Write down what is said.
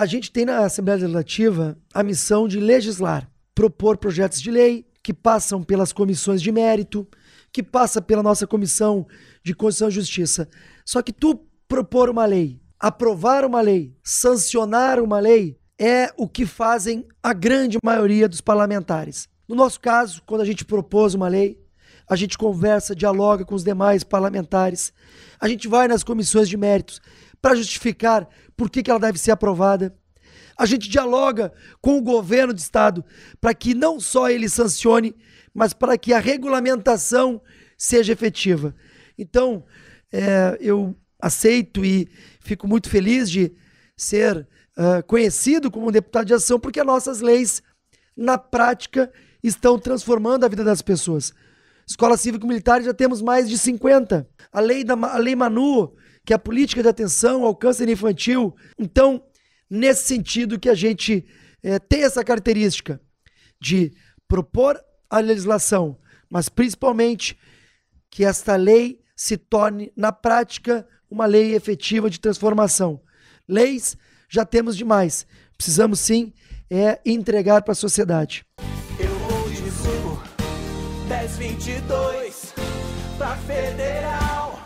A gente tem na Assembleia Legislativa a missão de legislar, propor projetos de lei que passam pelas comissões de mérito, que passa pela nossa comissão de Constituição e Justiça. Só que tu propor uma lei, aprovar uma lei, sancionar uma lei é o que fazem a grande maioria dos parlamentares. No nosso caso, quando a gente propôs uma lei, a gente conversa, dialoga com os demais parlamentares, a gente vai nas comissões de méritos para justificar por que, que ela deve ser aprovada. A gente dialoga com o governo de estado para que não só ele sancione, mas para que a regulamentação seja efetiva. Então, é, eu aceito e fico muito feliz de ser uh, conhecido como deputado de ação, porque nossas leis, na prática, estão transformando a vida das pessoas. Escola cívico-militar já temos mais de 50. A lei, da, a lei Manu, que é a política de atenção ao câncer infantil. Então, nesse sentido que a gente é, tem essa característica de propor a legislação, mas principalmente que esta lei se torne, na prática, uma lei efetiva de transformação. Leis já temos demais. Precisamos sim é entregar para a sociedade. 1022 pra federal.